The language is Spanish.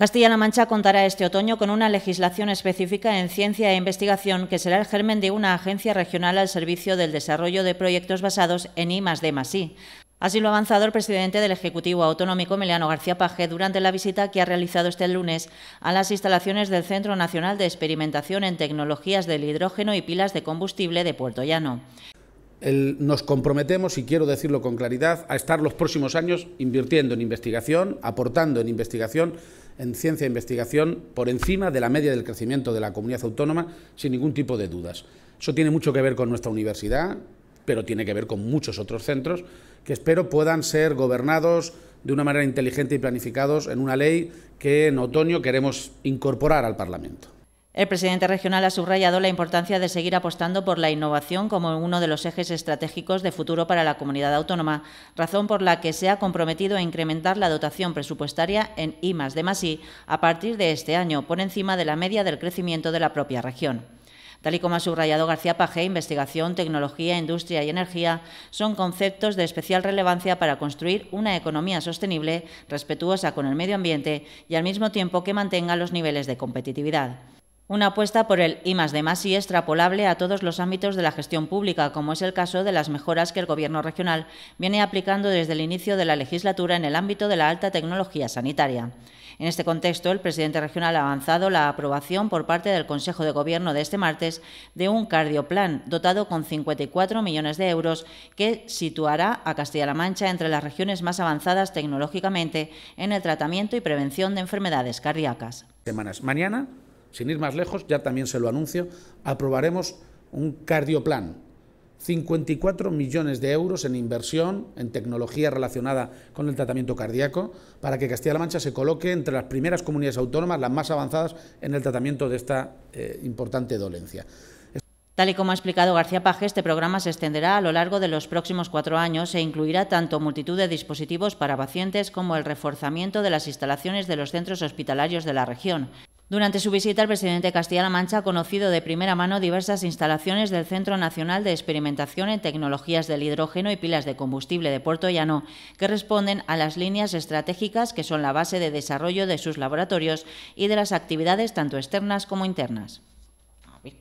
Castilla-La Mancha contará este otoño con una legislación específica en ciencia e investigación que será el germen de una agencia regional al servicio del desarrollo de proyectos basados en I D I. Así lo ha avanzado el presidente del Ejecutivo Autonómico, Emiliano García Paje, durante la visita que ha realizado este lunes a las instalaciones del Centro Nacional de Experimentación en Tecnologías del Hidrógeno y Pilas de Combustible de Puerto Llano nos comprometemos, y quiero decirlo con claridad, a estar los próximos años invirtiendo en investigación, aportando en investigación, en ciencia e investigación, por encima de la media del crecimiento de la comunidad autónoma, sin ningún tipo de dudas. Eso tiene mucho que ver con nuestra universidad, pero tiene que ver con muchos otros centros que espero puedan ser gobernados de una manera inteligente y planificados en una ley que en otoño queremos incorporar al Parlamento. El presidente regional ha subrayado la importancia de seguir apostando por la innovación como uno de los ejes estratégicos de futuro para la comunidad autónoma, razón por la que se ha comprometido a incrementar la dotación presupuestaria en I de Masí a partir de este año, por encima de la media del crecimiento de la propia región. Tal y como ha subrayado García Paje, investigación, tecnología, industria y energía son conceptos de especial relevancia para construir una economía sostenible, respetuosa con el medio ambiente y al mismo tiempo que mantenga los niveles de competitividad. Una apuesta por el I más de más y extrapolable a todos los ámbitos de la gestión pública, como es el caso de las mejoras que el Gobierno regional viene aplicando desde el inicio de la legislatura en el ámbito de la alta tecnología sanitaria. En este contexto, el presidente regional ha avanzado la aprobación por parte del Consejo de Gobierno de este martes de un cardioplan dotado con 54 millones de euros que situará a Castilla-La Mancha entre las regiones más avanzadas tecnológicamente en el tratamiento y prevención de enfermedades cardíacas. Semanas mañana sin ir más lejos, ya también se lo anuncio, aprobaremos un cardioplan. 54 millones de euros en inversión en tecnología relacionada con el tratamiento cardíaco para que Castilla-La Mancha se coloque entre las primeras comunidades autónomas, las más avanzadas en el tratamiento de esta eh, importante dolencia. Tal y como ha explicado García Paje, este programa se extenderá a lo largo de los próximos cuatro años e incluirá tanto multitud de dispositivos para pacientes como el reforzamiento de las instalaciones de los centros hospitalarios de la región. Durante su visita, el presidente Castilla-La Mancha ha conocido de primera mano diversas instalaciones del Centro Nacional de Experimentación en Tecnologías del Hidrógeno y Pilas de Combustible de Puerto Llano, que responden a las líneas estratégicas que son la base de desarrollo de sus laboratorios y de las actividades tanto externas como internas.